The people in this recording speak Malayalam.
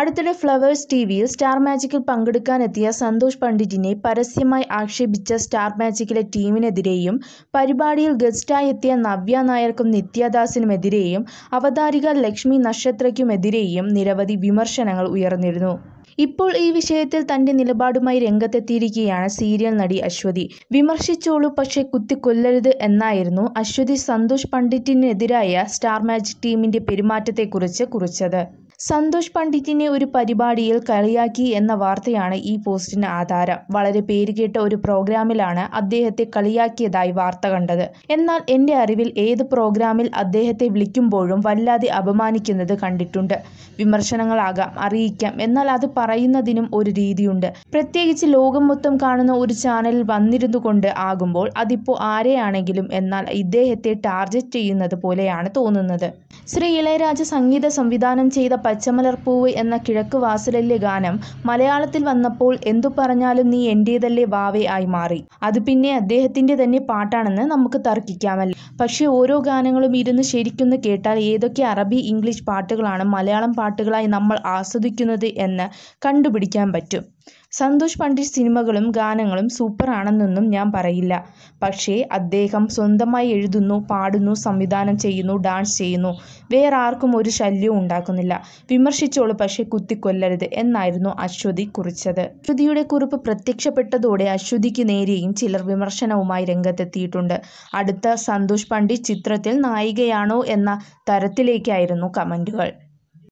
അടുത്തിടെ ഫ്ലവേഴ്സ് ടി വിയിൽ സ്റ്റാർ മാജിക്കിൽ പങ്കെടുക്കാനെത്തിയ സന്തോഷ് പണ്ഡിറ്റിനെ പരസ്യമായി ആക്ഷേപിച്ച സ്റ്റാർ മാജിക്കിലെ ടീമിനെതിരെയും പരിപാടിയിൽ ഗസ്റ്റായി എത്തിയ നവ്യ നായർക്കും നിത്യദാസിനുമെതിരെയും അവതാരിക ലക്ഷ്മി നക്ഷത്രയ്ക്കുമെതിരെയും നിരവധി വിമർശനങ്ങൾ ഉയർന്നിരുന്നു ഇപ്പോൾ ഈ വിഷയത്തിൽ തന്റെ നിലപാടുമായി രംഗത്തെത്തിയിരിക്കുകയാണ് സീരിയൽ നടി അശ്വതി വിമർശിച്ചോളൂ പക്ഷേ കുത്തിക്കൊല്ലരുത് എന്നായിരുന്നു അശ്വതി സന്തോഷ് പണ്ഡിറ്റിനെതിരായ സ്റ്റാർ മാജിക് ടീമിന്റെ പെരുമാറ്റത്തെക്കുറിച്ച് കുറിച്ചത് സന്തോഷ് പണ്ഡിറ്റിനെ ഒരു പരിപാടിയിൽ കളിയാക്കി എന്ന വാർത്തയാണ് ഈ പോസ്റ്റിന് ആധാരം വളരെ പേരുകേട്ട ഒരു പ്രോഗ്രാമിലാണ് അദ്ദേഹത്തെ കളിയാക്കിയതായി വാർത്ത കണ്ടത് എന്നാൽ എൻ്റെ അറിവിൽ ഏത് പ്രോഗ്രാമിൽ അദ്ദേഹത്തെ വിളിക്കുമ്പോഴും വല്ലാതെ അപമാനിക്കുന്നത് കണ്ടിട്ടുണ്ട് വിമർശനങ്ങളാകാം അറിയിക്കാം എന്നാൽ അത് പറയുന്നതിനും ഒരു രീതിയുണ്ട് പ്രത്യേകിച്ച് ലോകം മൊത്തം കാണുന്ന ഒരു ചാനലിൽ വന്നിരുന്നു കൊണ്ട് ആകുമ്പോൾ അതിപ്പോ ആരെയാണെങ്കിലും എന്നാൽ ഇദ്ദേഹത്തെ ടാർഗറ്റ് ചെയ്യുന്നത് പോലെയാണ് തോന്നുന്നത് ശ്രീ ഇളയരാജ സംഗീത സംവിധാനം ചെയ്ത പച്ചമലർപ്പൂവ് എന്ന കിഴക്ക് വാസലിലെ ഗാനം മലയാളത്തിൽ വന്നപ്പോൾ എന്തു പറഞ്ഞാലും നീ എൻ്റേതല്ലേ വാവേ ആയി മാറി അത് പിന്നെ അദ്ദേഹത്തിൻ്റെ തന്നെ പാട്ടാണെന്ന് നമുക്ക് തർക്കിക്കാമല്ലേ പക്ഷേ ഓരോ ഗാനങ്ങളും ഇരുന്ന് ശരിക്കൊന്ന് കേട്ടാൽ ഏതൊക്കെ അറബി ഇംഗ്ലീഷ് പാട്ടുകളാണ് മലയാളം പാട്ടുകളായി നമ്മൾ ആസ്വദിക്കുന്നത് എന്ന് കണ്ടുപിടിക്കാൻ പറ്റും സന്തോഷ് പണ്ഡിറ്റ് സിനിമകളും ഗാനങ്ങളും സൂപ്പറാണെന്നൊന്നും ഞാൻ പറയില്ല പക്ഷേ അദ്ദേഹം സ്വന്തമായി എഴുതുന്നു പാടുന്നു സംവിധാനം ചെയ്യുന്നു ഡാൻസ് ചെയ്യുന്നു വേറെ ആർക്കും ഒരു ശല്യവും ഉണ്ടാക്കുന്നില്ല വിമർശിച്ചോളൂ പക്ഷേ കുത്തിക്കൊല്ലരുത് എന്നായിരുന്നു അശ്വതി കുറിച്ചത് അശ്വതിയുടെ കുറിപ്പ് പ്രത്യക്ഷപ്പെട്ടതോടെ അശ്വതിക്ക് നേരെയും ചിലർ വിമർശനവുമായി രംഗത്തെത്തിയിട്ടുണ്ട് അടുത്ത സന്തോഷ് പണ്ഡിറ്റ് ചിത്രത്തിൽ നായികയാണോ എന്ന തരത്തിലേക്കായിരുന്നു കമൻറ്റുകൾ